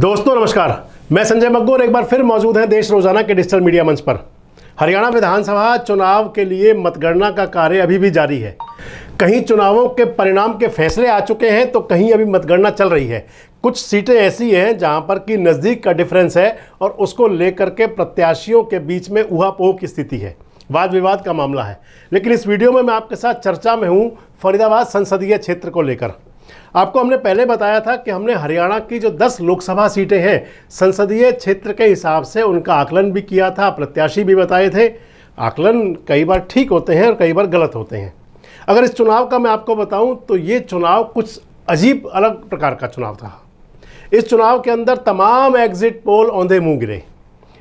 दोस्तों नमस्कार मैं संजय मग्गो और एक बार फिर मौजूद हैं देश रोजाना के डिजिटल मीडिया मंच पर हरियाणा विधानसभा चुनाव के लिए मतगणना का कार्य अभी भी जारी है कहीं चुनावों के परिणाम के फैसले आ चुके हैं तो कहीं अभी मतगणना चल रही है कुछ सीटें ऐसी हैं जहां पर कि नज़दीक का डिफरेंस है और उसको लेकर के प्रत्याशियों के बीच में उहापोह की स्थिति है वाद विवाद का मामला है लेकिन इस वीडियो में मैं आपके साथ चर्चा में हूँ फरीदाबाद संसदीय क्षेत्र को लेकर आपको हमने पहले बताया था कि हमने हरियाणा की जो 10 लोकसभा सीटें हैं संसदीय क्षेत्र के हिसाब से उनका आकलन भी किया था प्रत्याशी भी बताए थे आकलन कई बार ठीक होते हैं और कई बार गलत होते हैं अगर इस चुनाव का मैं आपको बताऊं तो ये चुनाव कुछ अजीब अलग प्रकार का चुनाव था इस चुनाव के अंदर तमाम एग्जिट पोल औंधे मुँह गिरे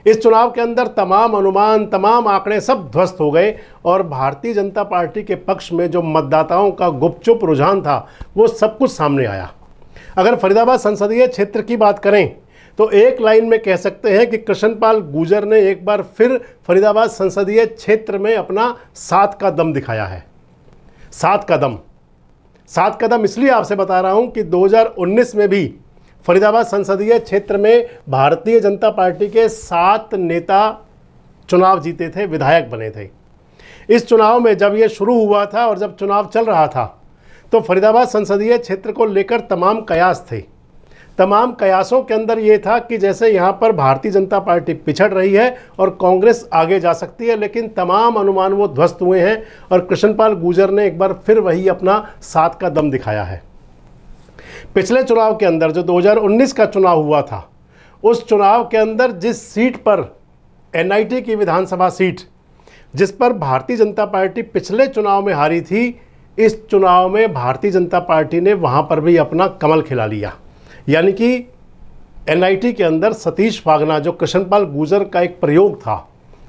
इस चुनाव के अंदर तमाम अनुमान तमाम आंकड़े सब ध्वस्त हो गए और भारतीय जनता पार्टी के पक्ष में जो मतदाताओं का गुपचुप रुझान था वो सब कुछ सामने आया अगर फरीदाबाद संसदीय क्षेत्र की बात करें तो एक लाइन में कह सकते हैं कि कृष्णपाल गुजर ने एक बार फिर फरीदाबाद संसदीय क्षेत्र में अपना सात का दम दिखाया है सात कदम सात कदम इसलिए आपसे बता रहा हूं कि 2019 में भी फरीदाबाद संसदीय क्षेत्र में भारतीय जनता पार्टी के सात नेता चुनाव जीते थे विधायक बने थे इस चुनाव में जब ये शुरू हुआ था और जब चुनाव चल रहा था तो फरीदाबाद संसदीय क्षेत्र को लेकर तमाम कयास थे तमाम कयासों के अंदर ये था कि जैसे यहाँ पर भारतीय जनता पार्टी पिछड़ रही है और कांग्रेस आगे जा सकती है लेकिन तमाम अनुमान वो ध्वस्त हुए हैं और कृष्णपाल गुर्जर ने एक बार फिर वही अपना साथ का दम दिखाया है पिछले चुनाव के अंदर जो 2019 का चुनाव हुआ था उस चुनाव के अंदर जिस सीट पर एनआईटी की विधानसभा सीट जिस पर भारतीय जनता पार्टी पिछले चुनाव में हारी थी इस चुनाव में भारतीय जनता पार्टी ने वहाँ पर भी अपना कमल खिला लिया यानी कि एनआईटी के अंदर सतीश फागना जो कृष्णपाल गुजर का एक प्रयोग था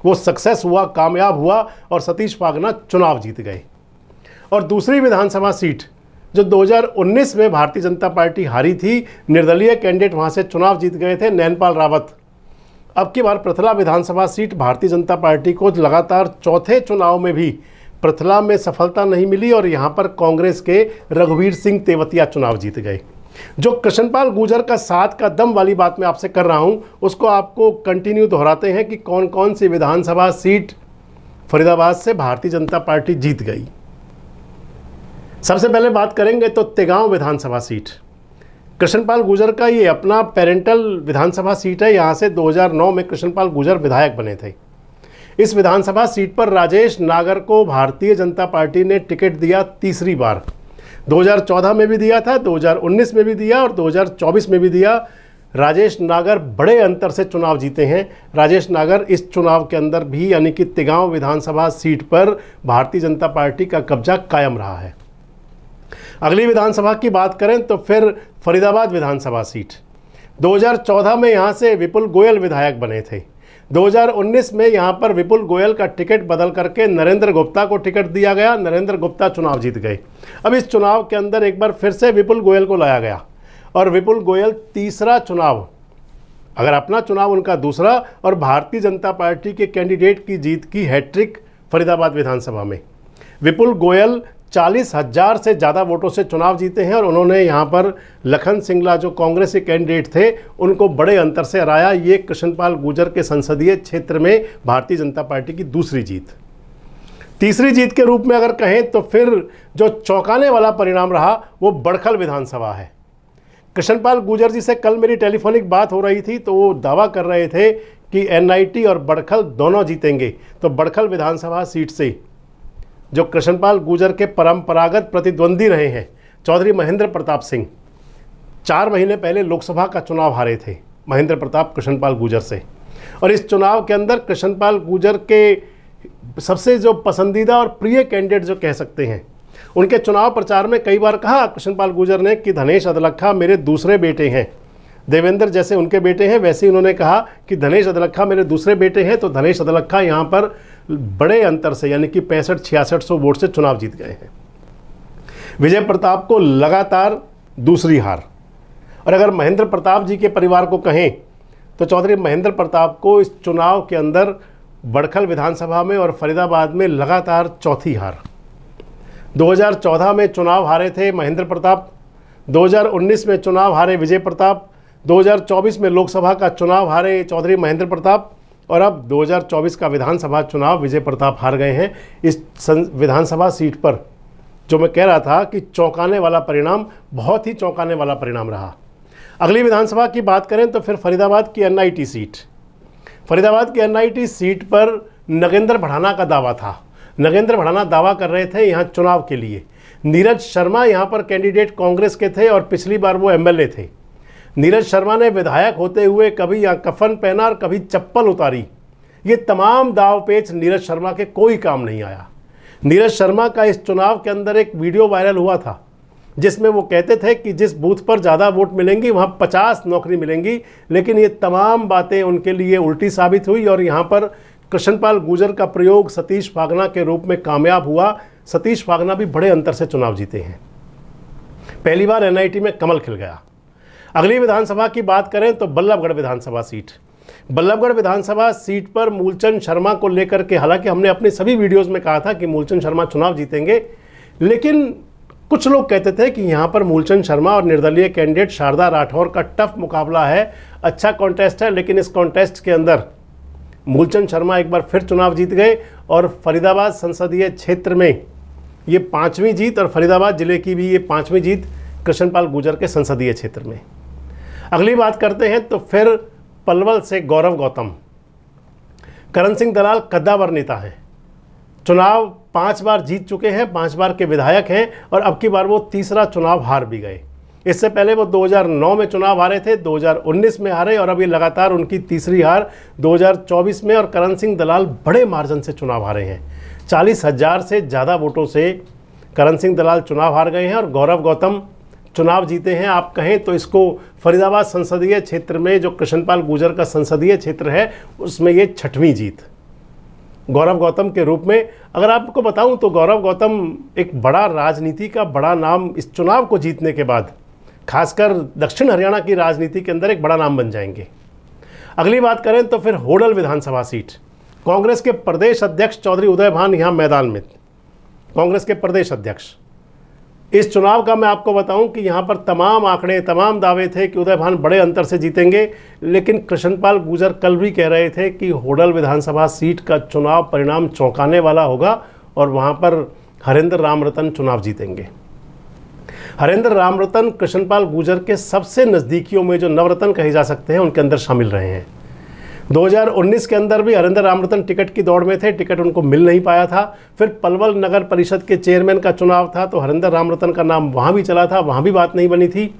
वो सक्सेस हुआ कामयाब हुआ और सतीश फागना चुनाव जीत गए और दूसरी विधानसभा सीट जो 2019 में भारतीय जनता पार्टी हारी थी निर्दलीय कैंडिडेट वहाँ से चुनाव जीत गए थे नैनपाल रावत अब की बार प्रथला विधानसभा सीट भारतीय जनता पार्टी को लगातार चौथे चुनाव में भी प्रथला में सफलता नहीं मिली और यहाँ पर कांग्रेस के रघुवीर सिंह तेवतिया चुनाव जीत गए जो कृष्णपाल गुजर का साथ का दम वाली बात मैं आपसे कर रहा हूँ उसको आपको कंटिन्यू दोहराते हैं कि कौन कौन सी विधानसभा सीट फरीदाबाद से भारतीय जनता पार्टी जीत गई सबसे पहले बात करेंगे तो तेगांव विधानसभा सीट कृष्णपाल गुजर का ये अपना पेरेंटल विधानसभा सीट है यहाँ से 2009 में कृष्णपाल गुजर विधायक बने थे इस विधानसभा सीट पर राजेश नागर को भारतीय जनता पार्टी ने टिकट दिया तीसरी बार 2014 में भी दिया था 2019 में भी दिया और 2024 में भी दिया राजेश नागर बड़े अंतर से चुनाव जीते हैं राजेश नागर इस चुनाव के अंदर भी यानी कि तिगांव विधानसभा सीट पर भारतीय जनता पार्टी का कब्जा कायम रहा है अगली विधानसभा की बात करें तो फिर फरीदाबाद विधानसभा सीट 2014 में यहाँ से विपुल गोयल विधायक बने थे 2019 में यहाँ पर विपुल गोयल का टिकट बदल करके नरेंद्र गुप्ता को टिकट दिया गया नरेंद्र गुप्ता चुनाव जीत गए अब इस चुनाव के अंदर एक बार फिर से विपुल गोयल को लाया गया और विपुल गोयल तीसरा चुनाव अगर अपना चुनाव उनका दूसरा और भारतीय जनता पार्टी के कैंडिडेट की जीत की हैट्रिक फरीदाबाद विधानसभा में विपुल गोयल चालीस हज़ार से ज़्यादा वोटों से चुनाव जीते हैं और उन्होंने यहाँ पर लखन सिंगला जो कांग्रेस के कैंडिडेट थे उनको बड़े अंतर से हराया ये कृष्णपाल गुर्जर के संसदीय क्षेत्र में भारतीय जनता पार्टी की दूसरी जीत तीसरी जीत के रूप में अगर कहें तो फिर जो चौंकाने वाला परिणाम रहा वो बड़खल विधानसभा है कृष्णपाल गुजर जी से कल मेरी टेलीफोनिक बात हो रही थी तो वो दावा कर रहे थे कि एनआईटी और बड़खल दोनों जीतेंगे तो बड़खल विधानसभा सीट से ही जो कृष्णपाल गुजर के परंपरागत प्रतिद्वंदी रहे हैं चौधरी महेंद्र प्रताप सिंह चार महीने पहले लोकसभा का चुनाव हारे थे महेंद्र प्रताप कृष्णपाल गुजर से और इस चुनाव के अंदर कृष्णपाल गुजर के सबसे जो पसंदीदा और प्रिय कैंडिडेट जो कह सकते हैं उनके चुनाव प्रचार में कई बार कहा कृष्णपाल गुजर ने कि धनेश अदलखा मेरे दूसरे बेटे हैं देवेंद्र जैसे उनके बेटे हैं वैसे ही उन्होंने कहा कि धनेश अदलखा मेरे दूसरे बेटे हैं तो धनेश अदलखा यहाँ पर बड़े अंतर से यानी कि पैंसठ छियासठ सौ वोट से चुनाव जीत गए हैं विजय प्रताप को लगातार दूसरी हार और अगर महेंद्र प्रताप जी के परिवार को कहें तो चौधरी महेंद्र प्रताप को इस चुनाव के अंदर बड़खल विधानसभा में और फरीदाबाद में लगातार चौथी हार 2014 में चुनाव हारे थे महेंद्र प्रताप 2019 में चुनाव हारे विजय प्रताप 2024 में लोकसभा का चुनाव हारे चौधरी महेंद्र प्रताप और अब 2024 का विधानसभा चुनाव विजय प्रताप हार गए हैं इस विधानसभा सीट पर जो मैं कह रहा था कि चौंकाने वाला परिणाम बहुत ही चौंकाने वाला परिणाम रहा अगली विधानसभा की बात करें तो फिर फरीदाबाद की एन सीट फरीदाबाद की एन सीट पर नगेंद्र भड़ाना का दावा था नगेंद्र भड़ाना दावा कर रहे थे यहाँ चुनाव के लिए नीरज शर्मा यहाँ पर कैंडिडेट कांग्रेस के थे और पिछली बार वो एमएलए थे नीरज शर्मा ने विधायक होते हुए कभी कफन पहना और कभी चप्पल उतारी ये तमाम दाव पेच नीरज शर्मा के कोई काम नहीं आया नीरज शर्मा का इस चुनाव के अंदर एक वीडियो वायरल हुआ था जिसमें वो कहते थे कि जिस बूथ पर ज़्यादा वोट मिलेंगी वहाँ 50 नौकरी मिलेंगी लेकिन ये तमाम बातें उनके लिए उल्टी साबित हुई और यहाँ पर कृष्णपाल गुजर का प्रयोग सतीश फागना के रूप में कामयाब हुआ सतीश फागना भी बड़े अंतर से चुनाव जीते हैं पहली बार एनआईटी में कमल खिल गया अगली विधानसभा की बात करें तो बल्लभगढ़ विधानसभा सीट बल्लभगढ़ विधानसभा सीट पर मूलचंद शर्मा को लेकर के हालांकि हमने अपने सभी वीडियोस में कहा था कि मूलचंद शर्मा चुनाव जीतेंगे लेकिन कुछ लोग कहते थे कि यहाँ पर मूलचंद शर्मा और निर्दलीय कैंडिडेट शारदा राठौर का टफ मुकाबला है अच्छा कॉन्टेस्ट है लेकिन इस कॉन्टेस्ट के अंदर मूलचंद शर्मा एक बार फिर चुनाव जीत गए और फरीदाबाद संसदीय क्षेत्र में ये पाँचवीं जीत और फरीदाबाद ज़िले की भी ये पाँचवीं जीत कृष्णपाल गुजर के संसदीय क्षेत्र में अगली बात करते हैं तो फिर पलवल से गौरव गौतम करण सिंह दलाल कद्दावर नेता है चुनाव पांच बार जीत चुके हैं पांच बार के विधायक हैं और अब की बार वो तीसरा चुनाव हार भी गए इससे पहले वो 2009 में चुनाव हारे थे 2019 में हारे और अभी लगातार उनकी तीसरी हार 2024 में और करण सिंह दलाल बड़े मार्जन से चुनाव हारे हैं चालीस हज़ार से ज़्यादा वोटों से करण सिंह दलाल चुनाव हार गए हैं और गौरव गौतम चुनाव जीते हैं आप कहें तो इसको फरीदाबाद संसदीय क्षेत्र में जो कृष्णपाल गुर्जर का संसदीय क्षेत्र है उसमें ये छठवीं जीत गौरव गौतम के रूप में अगर आपको बताऊं तो गौरव गौतम एक बड़ा राजनीति का बड़ा नाम इस चुनाव को जीतने के बाद खासकर दक्षिण हरियाणा की राजनीति के अंदर एक बड़ा नाम बन जाएंगे अगली बात करें तो फिर होडल विधानसभा सीट कांग्रेस के प्रदेश अध्यक्ष चौधरी उदय भान यहाँ मैदान में कांग्रेस के प्रदेश अध्यक्ष इस चुनाव का मैं आपको बताऊं कि यहाँ पर तमाम आंकड़े तमाम दावे थे कि उदय भान बड़े अंतर से जीतेंगे लेकिन कृष्णपाल गुजर कल भी कह रहे थे कि होडल विधानसभा सीट का चुनाव परिणाम चौंकाने वाला होगा और वहाँ पर हरेंद्र रामरतन चुनाव जीतेंगे हरेंद्र रामरतन कृष्णपाल गुजर के सबसे नज़दीकियों में जो नवरत्न कहे जा सकते हैं उनके अंदर शामिल रहे हैं 2019 के अंदर भी हरिंदर रामरतन टिकट की दौड़ में थे टिकट उनको मिल नहीं पाया था फिर पलवल नगर परिषद के चेयरमैन का चुनाव था तो हरिंदर रामरतन का नाम वहाँ भी चला था वहाँ भी बात नहीं बनी थी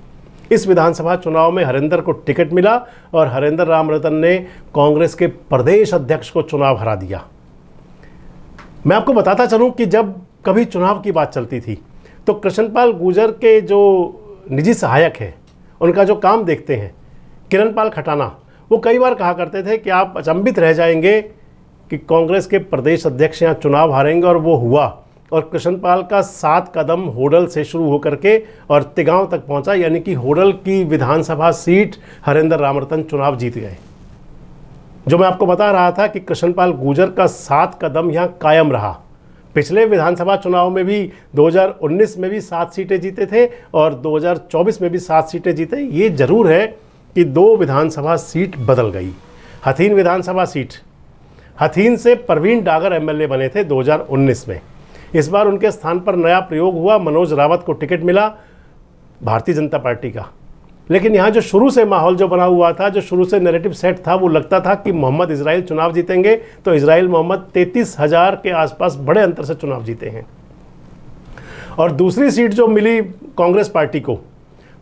इस विधानसभा चुनाव में हरिंदर को टिकट मिला और हरिंदर रामरतन ने कांग्रेस के प्रदेश अध्यक्ष को चुनाव हरा दिया मैं आपको बताता चलूँ कि जब कभी चुनाव की बात चलती थी तो कृष्णपाल गुजर के जो निजी सहायक हैं उनका जो काम देखते हैं किरणपाल खटाना वो कई बार कहा करते थे कि आप अचंभित रह जाएंगे कि कांग्रेस के प्रदेश अध्यक्ष यहाँ चुनाव हारेंगे और वो हुआ और कृष्णपाल का सात कदम होडल से शुरू होकर के और तिगांव तक पहुंचा यानी कि होडल की विधानसभा सीट हरेंद्र रामरतन चुनाव जीत गए जो मैं आपको बता रहा था कि कृष्णपाल गुर्जर का सात कदम यहाँ कायम रहा पिछले विधानसभा चुनाव में भी 2019 में भी सात सीटें जीते थे और 2024 में भी सात सीटें जीते ये जरूर है कि दो विधानसभा सीट बदल गई हथीन विधानसभा सीट हथीन से प्रवीण डागर एमएलए बने थे 2019 में इस बार उनके स्थान पर नया प्रयोग हुआ मनोज रावत को टिकट मिला भारतीय जनता पार्टी का लेकिन यहाँ जो शुरू से माहौल जो बना हुआ था जो शुरू से नेगेटिव सेट था वो लगता था कि मोहम्मद इसराइल चुनाव जीतेंगे तो इसराइल मोहम्मद तैतीस हज़ार के आसपास बड़े अंतर से चुनाव जीते हैं और दूसरी सीट जो मिली कांग्रेस पार्टी को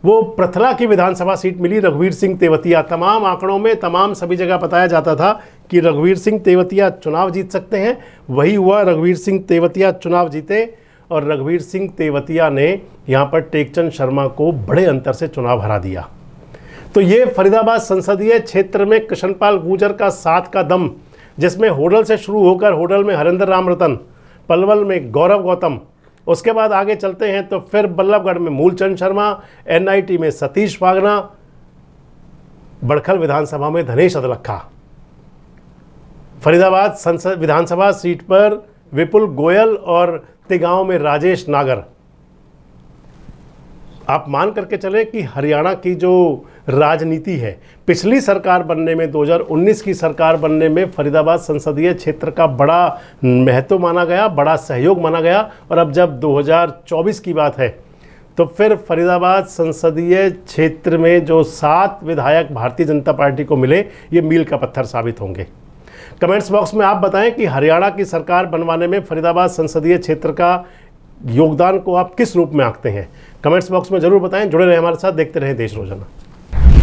वो प्रथला की विधानसभा सीट मिली रघुवीर सिंह तेवतिया तमाम आंकड़ों में तमाम सभी जगह बताया जाता था कि रघुवीर सिंह तेवतिया चुनाव जीत सकते हैं वही हुआ रघुवीर सिंह तेवतिया चुनाव जीते और रघुवीर सिंह तेवतिया ने यहाँ पर टेकचंद शर्मा को बड़े अंतर से चुनाव हरा दिया तो ये फरीदाबाद संसदीय क्षेत्र में कृष्णपाल गुर्जर का साथ का दम जिसमें होडल से शुरू होकर होडल में हरिंदर राम रतन पलवल में गौरव गौतम उसके बाद आगे चलते हैं तो फिर बल्लभगढ़ में मूलचंद शर्मा एनआईटी में सतीश फागना बड़खल विधानसभा में धनेश अदलखा फरीदाबाद संसद विधानसभा सीट पर विपुल गोयल और तिगांव में राजेश नागर आप मान करके चले कि हरियाणा की जो राजनीति है पिछली सरकार बनने में 2019 की सरकार बनने में फरीदाबाद संसदीय क्षेत्र का बड़ा महत्व माना गया बड़ा सहयोग माना गया और अब जब 2024 की बात है तो फिर फरीदाबाद संसदीय क्षेत्र में जो सात विधायक भारतीय जनता पार्टी को मिले ये मील का पत्थर साबित होंगे कमेंट्स बॉक्स में आप बताएं कि हरियाणा की सरकार बनवाने में फरीदाबाद संसदीय क्षेत्र का योगदान को आप किस रूप में आंकते हैं कमेंट्स बॉक्स में ज़रूर बताएं जुड़े रहें हमारे साथ देखते रहें देश रोजाना